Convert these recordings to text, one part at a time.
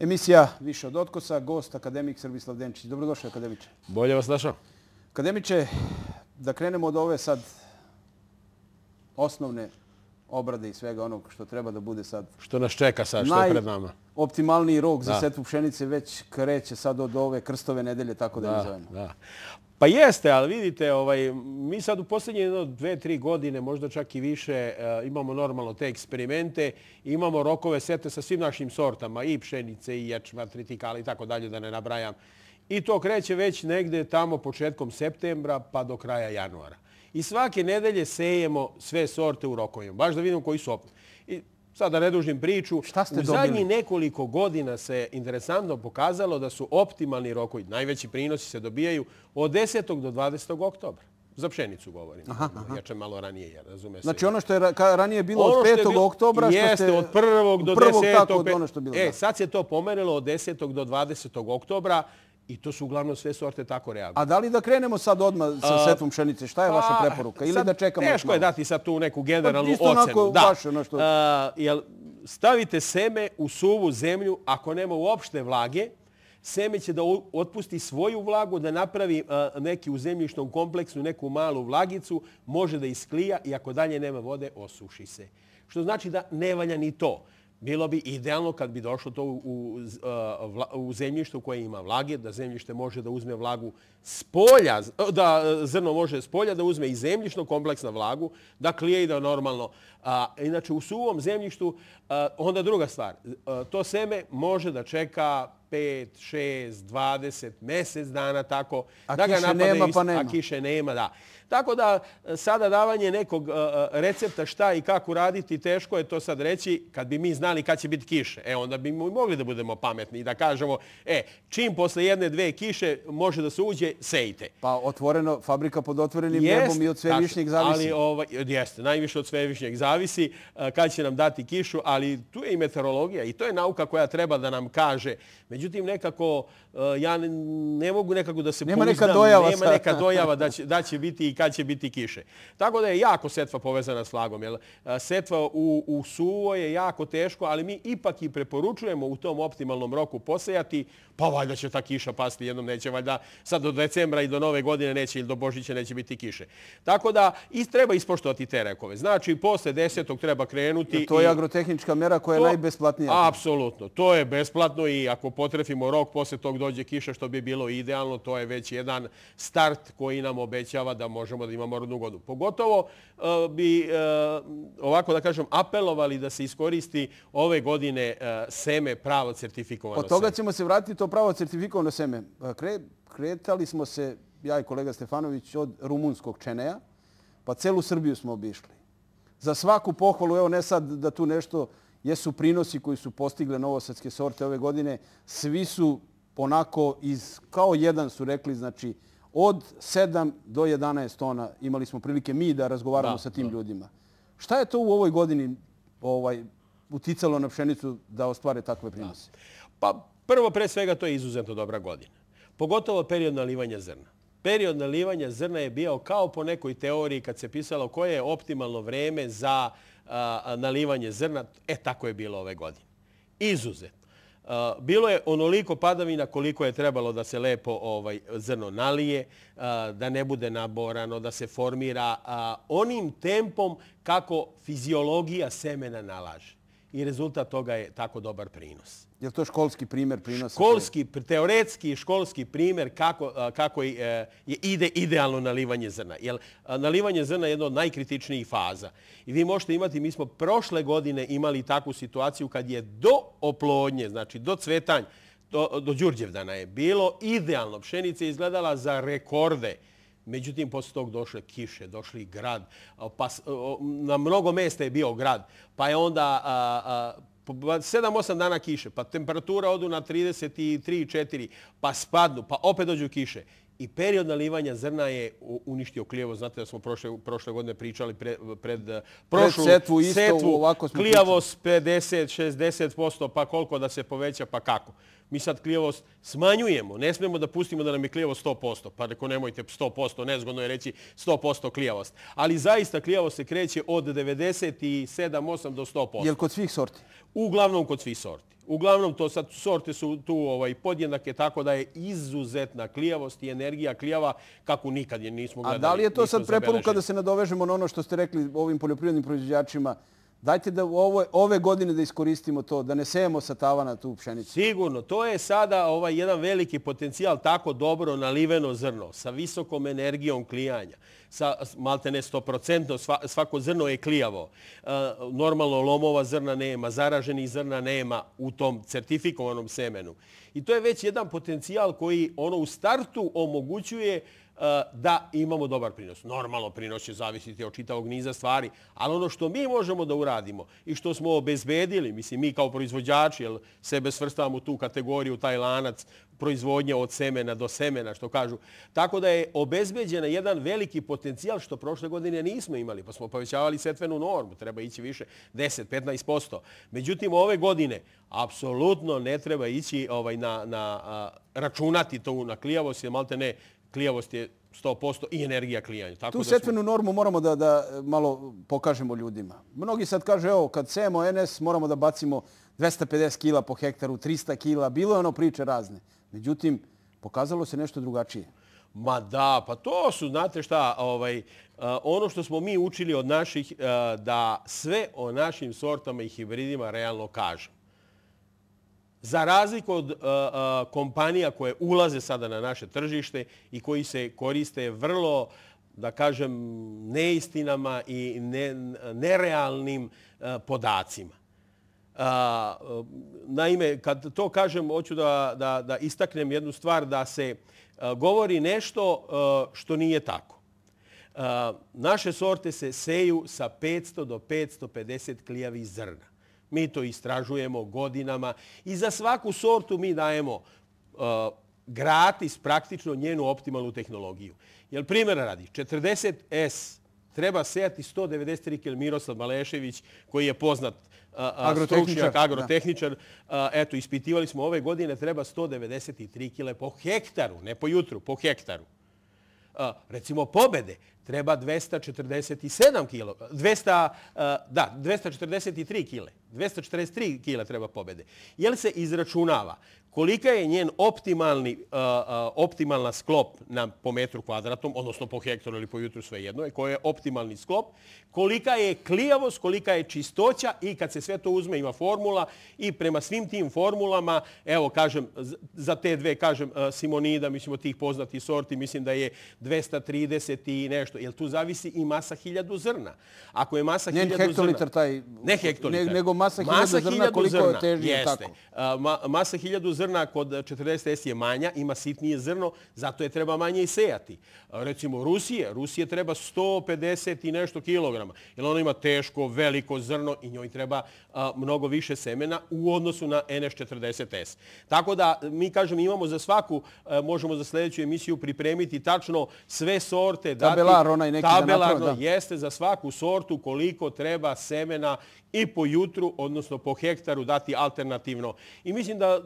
Emisija Više od otkosa, gost akademik Srbislav Denčić. Dobrodošao, akademiče. Bolje vas našao. Akademiče, da krenemo od ove sad osnovne obrade i svega onog što treba da bude sad. Što nas čeka sad, što je pred nama. Najoptimalniji rok za setvu pšenice već kreće sad od ove krstove nedelje, tako da mi zovemo. Pa jeste, ali vidite, ovaj, mi sad u posljednje dve, tri godine, možda čak i više, eh, imamo normalno te eksperimente. Imamo rokove sete sa svim našim sortama, i pšenice, i ječma, tritikala i tako dalje, da ne nabrajam. I to kreće već negde tamo početkom septembra pa do kraja januara i svake nedelje sejemo sve sorte u rokovima. Baš da vidimo koji su opet. Sad da redužim priču. Šta U zadnji nekoliko godina se interesantno pokazalo da su optimalni rokovi, najveći prinosi se dobijaju od 10. do 20. oktobra. Za pšenicu govorim. Ja ćem malo ranije, je, razume znači se. Znači ono što je ranije bilo ono od 5. oktobra... Jeste, od 1. do 10. oktobra. Ono e, Sad se to pomerilo od 10. do 20. oktobra. I to su uglavnom sve sorte tako reaguju. A da li da krenemo sad odmah sa setvom pšenice? Šta je pa, vaša preporuka? Ili da čekamo? Teško je dati sad tu neku generalnu pa, ocenu. Ono stavite seme u suvu zemlju ako nema uopšte vlage. Seme će da otpusti svoju vlagu, da napravi neki u zemljišnom kompleksu neku malu vlagicu, može da isklija i ako dalje nema vode, osuši se. Što znači da ne valja ni to. Bilo bi idealno kad bi došlo to u zemljištu koje ima vlage, da zemljište može da uzme vlagu s polja, da zrno može s polja da uzme i zemljišno kompleksna vlagu, da klije i da normalno A, inače, u suvom zemljištu, onda druga stvar, to seme može da čeka 5, 6, 20, mjesec dana tako. da ga nema ist, pa nema. A kiše nema, da. Tako da, e, sada davanje nekog e, e, recepta šta i kako raditi, teško je to sad reći kad bi mi znali kad će biti kiše. E, onda bi mogli da budemo pametni i da kažemo, e, čim posle jedne, dve kiše može da se uđe, sejte. Pa otvoreno, fabrika pod otvorenim jest, nebom i od svevišnjeg višnjeg zavisi. Ali, ovo, ovaj, jeste, najviše od svevišnjeg višnjeg zavisi eh, kada će nam dati kišu, ali tu je i meteorologija i to je nauka koja treba da nam kaže. Međutim, nekako, eh, ja ne mogu nekako da se nema puznam. Neka dojava nema sad. neka dojava da će, da će biti i kad će biti kiše. Tako da je jako setva povezana s lagom. Jer eh, setva u, u suvo je jako teško, ali mi ipak i preporučujemo u tom optimalnom roku posejati, pa valjda će ta kiša pasti jednom, neće valjda sad do decembra i do nove godine neće ili do Božića neće biti kiše. Tako da i treba ispoštovati te rekove. Znači, posle 10. treba krenuti. To je agrotehnička mera koja je najbesplatnija. Apsolutno. To je besplatno i ako potrefimo rok, posle tog dođe kiša što bi bilo idealno, to je već jedan start koji nam obećava da možemo da imamo rodnu godinu. Pogotovo eh, bi, eh, ovako da kažem, apelovali da se iskoristi ove godine eh, seme pravo certifikovano seme. Od toga ćemo se vratiti to pravo certifikovano seme. Kretali smo se, ja i kolega Stefanović, od rumunskog čeneja, pa celu Srbiju smo obišli za svaku pohvalu, evo ne sad da tu nešto jesu prinosi koji su postigle novosadske sorte ove godine, svi su onako iz, kao jedan su rekli, znači od 7 do 11 tona imali smo prilike mi da razgovaramo sa tim ljudima. Šta je to u ovoj godini ovaj, uticalo na pšenicu da ostvare takve prinose? Pa prvo pre svega to je izuzetno dobra godina. Pogotovo period nalivanja zrna period nalivanja zrna je bio kao po nekoj teoriji kad se pisalo koje je optimalno vreme za nalivanje zrna. E, tako je bilo ove godine. Izuzet. Bilo je onoliko padavina koliko je trebalo da se lepo ovaj, zrno nalije, da ne bude naborano, da se formira onim tempom kako fiziologija semena nalaže. I rezultat toga je tako dobar prinos. Je li to školski primjer prinosa? Školski, teoretski školski primjer kako, kako e, ide idealno nalivanje zrna. Jer nalivanje zrna je jedna od najkritičnijih faza. I vi možete imati, mi smo prošle godine imali takvu situaciju kad je do oplodnje, znači do cvetanja, do, Đurđevdana je bilo idealno. Pšenica je izgledala za rekorde. Međutim, posle toga došle kiše, došli grad. Pa, na mnogo mjesta je bio grad. Pa je onda 7-8 dana kiše, pa temperatura odu na 33-4, pa spadnu, pa opet dođu kiše. I period nalivanja zrna je uništio klijevo. Znate da smo prošle, prošle godine pričali pre, pred, eh, prošlu setvu, isto, ovako smo klijavost 50-60%, pa koliko da se poveća, pa kako. Mi sad klijevost smanjujemo. Ne smemo da pustimo da nam je klijevost 100%. Pa reko nemojte 100%, nezgodno je reći 100% klijevost. Ali zaista klijevost se kreće od 97-8 do 100%. Jel kod svih sorti? uglavnom kod svih sorti. Uglavnom, to sad, sorte su tu ovaj, podjednake, tako da je izuzetna klijavost i energija klijava kako nikad je nismo gledali. A da li je to sad preporuka da se nadovežemo na ono što ste rekli ovim poljoprivrednim proizvodjačima? Dajte da ove godine da iskoristimo to, da ne sejemo sa tavana tu pšenicu. Sigurno. To je sada ovaj jedan veliki potencijal, tako dobro naliveno zrno, sa visokom energijom klijanja. Malte ne stoprocentno, svako zrno je klijavo. E, normalno lomova zrna nema, zaraženih zrna nema u tom certifikovanom semenu. I to je već jedan potencijal koji ono, u startu omogućuje Eh, da imamo dobar prinos. Normalno prinos će zavisiti od čitavog niza stvari, ali ono što mi možemo da uradimo i što smo obezbedili, mislim, mi kao proizvođači, jer sebe svrstavamo tu kategoriju, taj lanac proizvodnje od semena do semena, što kažu, tako da je obezbeđen jedan veliki potencijal što prošle godine nismo imali, pa smo povećavali setvenu normu, treba ići više 10-15%. Međutim, ove godine apsolutno ne treba ići ovaj, na računati to na klijavost, jer malte ne, klijavost je 100% i energija klijanja. Tako tu setvenu normu moramo da, da e, malo pokažemo ljudima. Mnogi sad kaže, evo, kad sejemo NS, moramo da bacimo 250 kila po hektaru, 300 kila, bilo je ono priče razne. Međutim, pokazalo se nešto drugačije. Ma da, pa to su, znate šta, ovaj, e, ono što smo mi učili od naših, e, da sve o našim sortama i hibridima realno kaže za razliku od kompanija koje ulaze sada na naše tržište i koji se koriste vrlo, da kažem, neistinama i nerealnim podacima. Naime, kad to kažem, hoću da istaknem jednu stvar, da se govori nešto što nije tako. Naše sorte se seju sa 500 do 550 klijavih zrna. Mi to istražujemo godinama i za svaku sortu mi dajemo uh, gratis praktično njenu optimalnu tehnologiju. Jer primjer radi, 40S treba sejati 193 km Miroslav Malešević koji je poznat uh, uh, stručnjak, agrotehničar. Eto, ispitivali smo ove godine, treba 193 kile po hektaru, ne po jutru, po hektaru recimo pobede, treba 247 kilo, 200, da, 243 kile. 243 kile treba pobede. Je li se izračunava kolika je njen optimalni, optimalna sklop na, po metru kvadratnom, odnosno po hektaru ili po jutru, sve jedno, koji je optimalni sklop, kolika je klijavost, kolika je čistoća i kad se sve to uzme ima formula i prema svim tim formulama, evo kažem, za te dve kažem Simonida, mislim od tih poznati sorti, mislim da je 230 i nešto, jer tu zavisi i masa hiljadu zrna. Ako je masa Njen zrna... hektolitar zrna... taj... Ne hektolitar. nego masa, masa hiljadu, zrna, koliko je težnije, tako. Uh, masa hiljadu zrna zrna kod 40S je manja, ima sitnije zrno, zato je treba manje i sejati. Recimo Rusije, Rusije treba 150 i nešto kilograma, jer ona ima teško, veliko zrno i njoj treba mnogo više semena u odnosu na NS40S. Tako da, mi kažem, imamo za svaku, možemo za sljedeću emisiju pripremiti tačno sve sorte. Tabelar, onaj neki da napravo. Tabelarno jeste za svaku sortu koliko treba semena i po jutru, odnosno po hektaru dati alternativno. I mislim da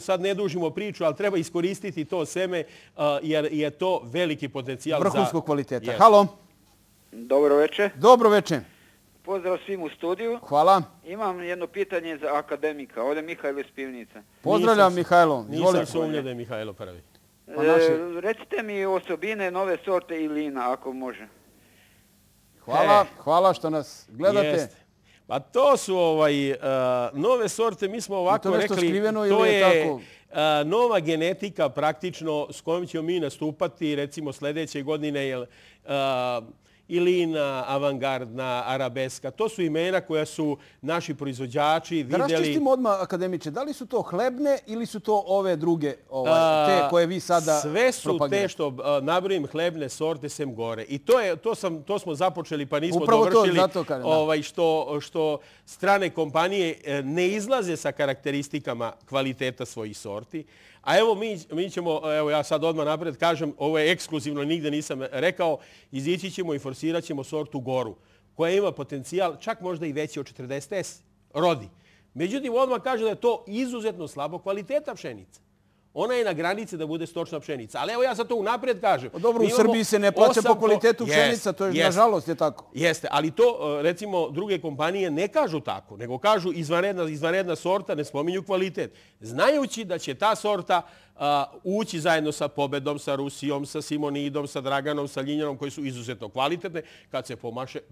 sad ne dužimo priču, ali treba iskoristiti to seme uh, jer je to veliki potencijal. Vrhunskog kvaliteta. Halo. Dobro večer. Dobro večer. Pozdrav svim u studiju. Hvala. Imam jedno pitanje za akademika. Ovdje je Mihajlo iz pivnica. Pozdravljam Mihajlo. Nisam sumnio da je Mihajlo prvi. Pa e, recite mi osobine nove sorte i lina, ako može. Hvala e. što nas gledate. Jeste. Pa to su ovaj, e, nove sorte, mi smo ovako rekli, to je, je tako? Uh, nova genetika praktično s kojom ćemo mi nastupati recimo sljedeće godine. Jer, e, Ilina, Avangardna, Arabeska. To su imena koja su naši proizvođači vidjeli. Da raščistimo odmah, akademiče, da li su to hlebne ili su to ove druge, ovaj, te koje vi sada propagirate? Sve su te što nabrojim hlebne sorte sem gore. I to smo započeli pa nismo dovršili. Upravo to, zato kada. Ovaj, strane kompanije e, ne izlaze sa karakteristikama kvaliteta svojih sorti. A evo mi ćemo, evo ja sad odmah napred kažem, ovo je ekskluzivno, nigde nisam rekao, izići ćemo i forsirat ćemo sortu Goru, koja ima potencijal čak možda i veći od 40S rodi. Međutim, odmah kaže da je to izuzetno slabo kvaliteta pšenice ona je na granici da bude stočna pšenica. Ali evo ja sad to unaprijed kažem. Pa dobro, u Srbiji se ne plaća po kvalitetu pšenica, to je nažalost je tako. Jeste, ali to e, recimo druge kompanije ne kažu tako, nego kažu izvanredna sorta, ne spominju kvalitet. Znajući da će ta sorta ući zajedno sa pobedom, sa Rusijom, sa Simonidom, sa Draganom, sa Ljinjanom, koji su izuzetno kvalitetne, kad se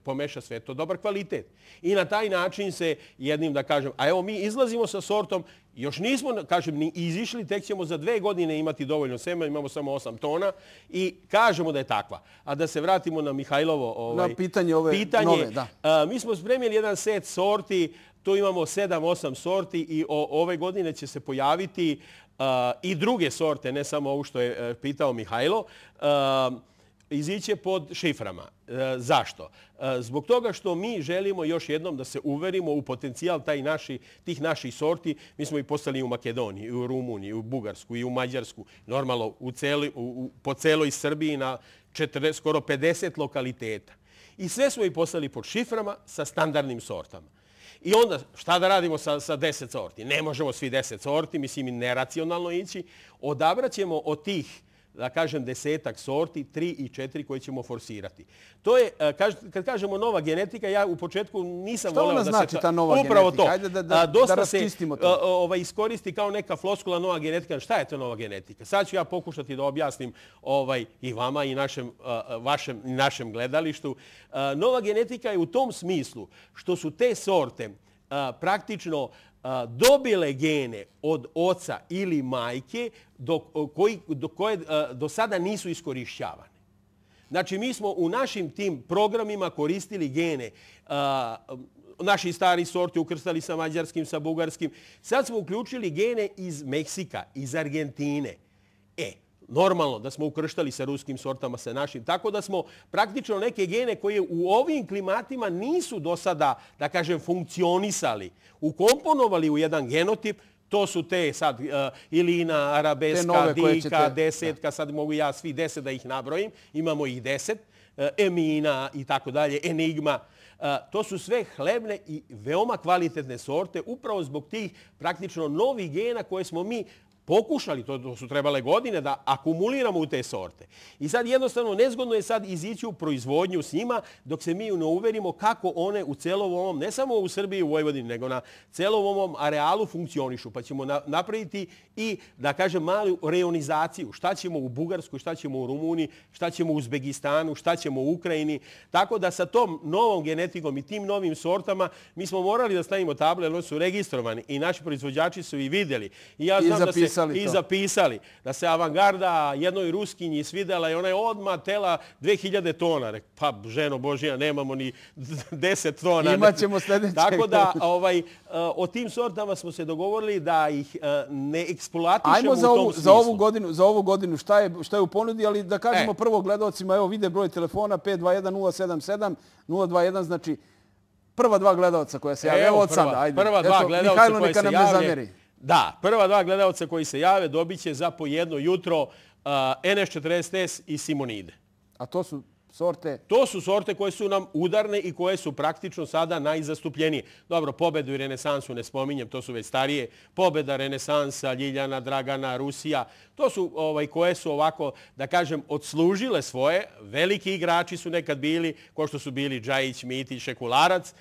pomeša sve to dobar kvalitet. I na taj način se jednim da kažem, a evo mi izlazimo sa sortom, još nismo, kažem, ni izišli, tek ćemo za dve godine imati dovoljno sema, imamo samo 8 tona i kažemo da je takva. A da se vratimo na Mihajlovo ovaj, pitanje. Mi smo spremili jedan set sorti, Tu imamo 7-8 sorti i ove godine će se pojaviti i druge sorte, ne samo ovo što je e, pitao Mihajlo, iziće pod šiframa. E, zašto? E, zbog toga što mi želimo još jednom da se uverimo u potencijal tih naših sorti. Mi smo i postali u Makedoniji, u Rumuniji, u Bugarsku i u Mađarsku. Normalno, po celoj Srbiji na skoro 50 lokaliteta. I sve smo i postali pod šiframa sa standardnim sortama. I onda šta da radimo sa deset sorti? Ne možemo svi deset sorti, mislim i neracionalno ići. Odabraćemo od tih da kažem, desetak sorti, tri i četiri koje ćemo forsirati. To je, e, kad kažemo nova genetika, ja u početku nisam voleo da se... Što ona znači, ta nova genetika? Hajde da raskistimo to. Dosta se e, ovaj, iskoristi kao neka floskula nova genetika. Šta je to nova genetika? Sad ću ja pokušati da objasnim ovaj, i vama i našem e, gledalištu. Nova genetika je u tom smislu što su te sorte praktično dobile gene od oca ili majke do, koji, do koje do sada nisu iskorišćavane. Znači, mi smo u našim tim programima koristili gene a, naši stari sorti ukrstali sa mađarskim, sa bugarskim. Sad smo uključili gene iz Meksika, iz Argentine. E, normalno da smo ukrštali sa ruskim sortama, sa našim. Tako da smo praktično neke gene koje u ovim klimatima nisu do sada, da kažem, funkcionisali, ukomponovali u jedan genotip, To su te sad, eh, Ilina, Arabeska, Dika, Desetka, sad mogu ja svi deset da ih nabrojim. Imamo ih deset, eh, Emina i tako dalje, Enigma. Eh, to su sve hlebne i veoma kvalitetne sorte upravo zbog tih praktično novih gena koje smo mi pokušali, to su trebale godine, da akumuliramo u te sorte. I sad jednostavno nezgodno je sad izići u proizvodnju s njima dok se mi ne uverimo kako one u celovom, ne samo u Srbiji i u Vojvodini, nego na celovom arealu funkcionišu. Pa ćemo napraviti i, da kažem, malu reonizaciju. Šta ćemo u Bugarskoj, šta ćemo u Rumuniji, šta ćemo u Uzbekistanu, šta ćemo u Ukrajini. Tako da sa tom novom genetikom i tim novim sortama mi smo morali da stavimo table, jer oni su registrovani i naši proizvođači su i videli. I ja znam da se zapisali to. I zapisali. Da se avangarda jednoj ruskinji svidela i ona je odmah tela 2000 tona. Pa, ženo Božija, nemamo ni 10 tona. Imaćemo sljedeće. Tako da, ovaj, e, o tim sortama smo se dogovorili da ih e, ne eksploatišemo u tom smislu. Ajmo za ovu godinu šta je u ponudi, ali da kažemo e. prvo gledocima, evo vide broj telefona 521077021, znači prva dva gledoca koja se javlja. Evo od sada, ajde. Prva dva gledoca koja se javlja. Mihajlo, neka nam ne zamjeri. Da, prva dva gledalca koji se jave dobit će za po jedno jutro eh, NS40S i Simonide. A to su sorte? To su sorte koje su nam udarne i koje su praktično sada najzastupljenije. Dobro, pobedu i renesansu ne spominjem, to su već starije. Pobeda, renesansa, Ljiljana, Dragana, Rusija. To su ovaj, koje su ovako, da kažem, odslužile svoje. Veliki igrači su nekad bili, ko što su bili Džajić, Mitić, Šekularac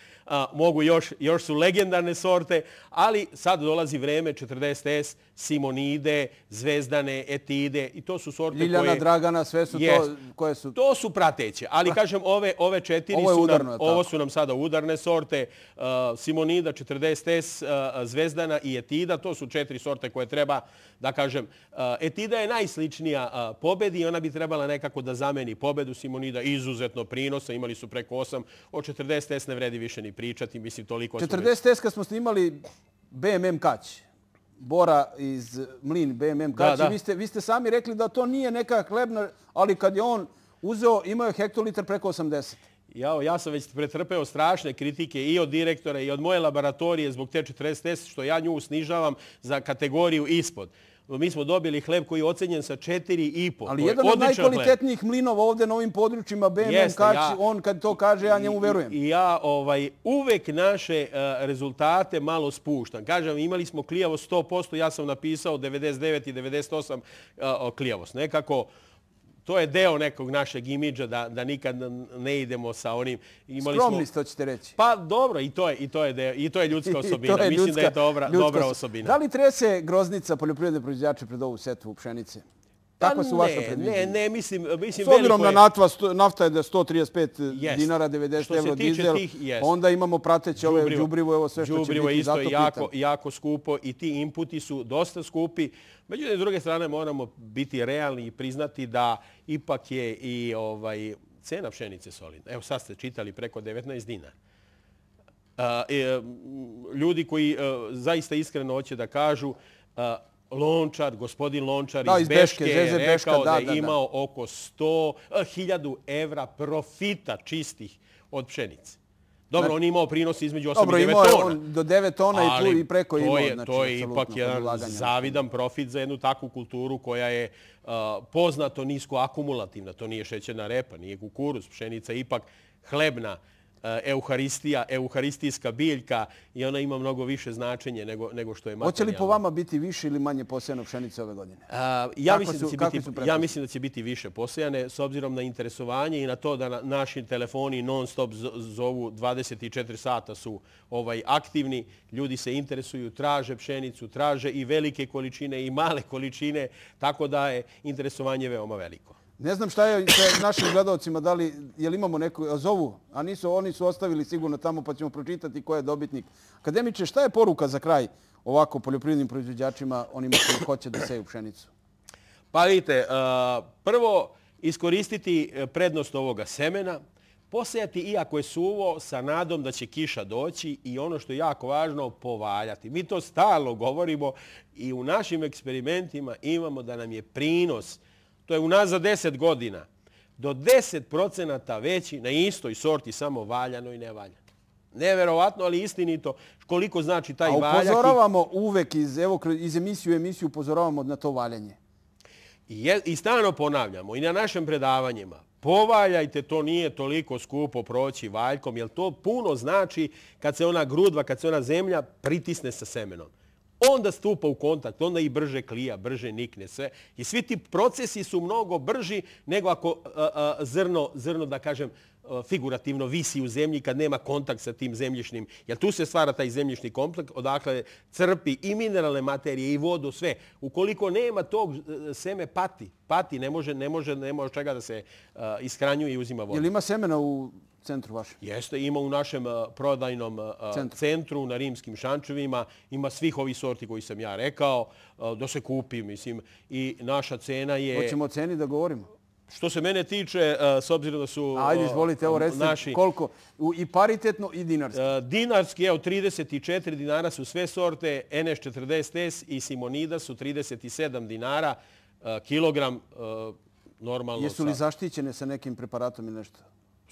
mogu još, još su legendarne sorte, ali sad dolazi vreme 40S, Simonide, Zvezdane, Etide i to su sorte Ljiljana, koje... Ljiljana, Dragana, sve su jest, to koje su... To su prateće, ali kažem, ove, ove četiri ovo su, udarno, nam, ovo su nam sada udarne sorte. Simonida, 40S, Zvezdana i Etida, to su četiri sorte koje treba da kažem, Etida je najsličnija pobedi i ona bi trebala nekako da zameni pobedu Simonida izuzetno prinosa, imali su preko osam, od 40S ne vredi više ni pričati. Mislim, toliko 40 smo... teska smo snimali BMM Kać. Bora iz Mlin BMM Kać. Da, Vi, ste, vi ste sami rekli da to nije neka hlebna, ali kad je on uzeo, imao je hektolitar preko 80. Ja, ja sam već pretrpeo strašne kritike i od direktora i od moje laboratorije zbog te 40 test što ja nju snižavam za kategoriju ispod. Mi smo dobili hleb koji je ocenjen sa 4,5. Ali jedan od najkvalitetnijih mlinova ovde na ovim područjima, BMM, on kad to kaže, ja njemu verujem. I ja ovaj, uvek naše e, rezultate malo spuštam. Kažem, imali smo klijavost 100%, ja sam napisao 99 i 98 e, klijavost. Nekako... To je deo nekog našeg imidža da, da nikad ne idemo sa onim. Imali Skromni smo... ste, reći. Pa dobro, i to je, i to je, deo, i to je ljudska osobina. Mislim da je dobra, dobra osobina. Da li trese groznica poljoprivredne proizvodjače pred ovu setvu u pšenice? Pa Tako su vaše predviđenja? Ne, ne, mislim... mislim S obzirom na natva, nafta je da 135 dinara, 90 euro dizel, onda imamo prateće ove džubrivo, evo sve što džubrivo će biti, zato pitam. Džubrivo isto jako, jako skupo i ti inputi su dosta skupi. Međutim, s druge strane, moramo biti realni i priznati da ipak je i ovaj, cena pšenice solidna. Evo, sad ste čitali preko 19 dinara. E, e, ljudi koji e, zaista iskreno hoće da kažu, Lončar, gospodin Lončar iz Beške je rekao da je imao oko 100.000 eh, evra profita čistih od pšenice. Dobro, znači, on je imao prinos između 8 i 9 tona. Dobro, imao je do 9 tona i tu i preko imao. Znači, to je ipak jedan znači. zavidan profit za jednu takvu kulturu koja je eh, poznato nisko akumulativna. To nije šećerna repa, nije kukuruz, pšenica je ipak hlebna kultura Eh, euharistija, euharistijska biljka i ona ima mnogo više značenje nego što je materijalna. Hoće li po vama biti više ili manje posejano pšenice ove godine? Eh, ja mislim da će biti više posejane s obzirom na interesovanje i na to da naši telefoni non stop zovu 24 sata su ovaj, aktivni. Ljudi se interesuju, traže pšenicu, traže i velike količine i male količine, tako da je interesovanje veoma veliko. Ne znam šta je sa našim gledalcima, da li je li imamo neku zovu, a nisu, oni su ostavili sigurno tamo pa ćemo pročitati ko je dobitnik. Akademiče, šta je poruka za kraj ovako poljoprivrednim proizvođačima, onima koji hoće da seju pšenicu? Pa vidite, e, prvo iskoristiti e, prednost ovoga semena, posejati iako je suvo sa nadom da će kiša doći i ono što je jako važno, povaljati. Mi to stalo govorimo i u našim eksperimentima imamo da nam je prinos pšenica to je za deset godina, do deset procenata veći na istoj sorti, samo valjano i nevaljano. Neverovatno, ali istinito koliko znači taj valjak. A upozoravamo uvek iz, evo, iz emisiju u emisiju upozoravamo na to valjanje. I, je, I stano ponavljamo i na našim predavanjima. Povaljajte, to nije toliko skupo proći valjkom, jer to puno znači kad se ona grudva, kad se ona zemlja pritisne sa semenom onda stupa u kontakt, onda i brže klija, brže nikne sve. I svi ti procesi su mnogo brži nego ako zrno, da kažem, figurativno visi u zemlji kad nema kontakt sa tim zemlješnim. Jer tu se stvara taj zemlješni komplekt, odakle crpi i mineralne materije i vodu, sve. Ukoliko nema tog, e, seme pati. Pati, ne može čega da se e, ishranjuje i uzima vodu. Je li ima semena u centru vašem. Jeste, ima u našem eh, prodajnom eh, eh, centru. na rimskim šančevima. Ima svih ovi sorti koji sam ja rekao. Da se kupi, mislim. I naša cena je... Hoćemo o ceni da govorimo. Što se mene tiče, s obzirom da su naši... Ajde, izvolite, evo recite koliko. I paritetno i dinarski. Dinarski, evo, 34 dinara su sve sorte. NS40S i Simonida su 37 dinara. Kilogram normalno... Jesu li zaštićene sa nekim preparatom ili nešto?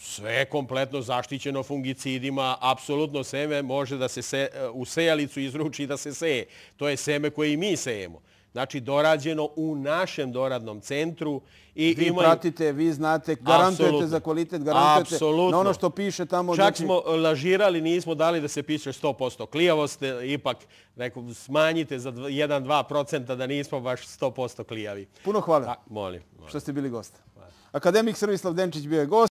sve je kompletno zaštićeno fungicidima, apsolutno seme može da se e, u sejalicu izruči da se seje. To je seme koje i mi sejemo. Znači, dorađeno u našem doradnom centru. Vi pratite, vi znate, garantujete za kvalitet, garantujete na ono što piše tamo. Čak znači- smo lažirali, nismo dali da se piše 100% klijavost, ipak smanjite za 1-2% da nismo baš 100% klijavi. Puno hvala što ste bili gost. Akademik Srvislav Denčić bio je gost.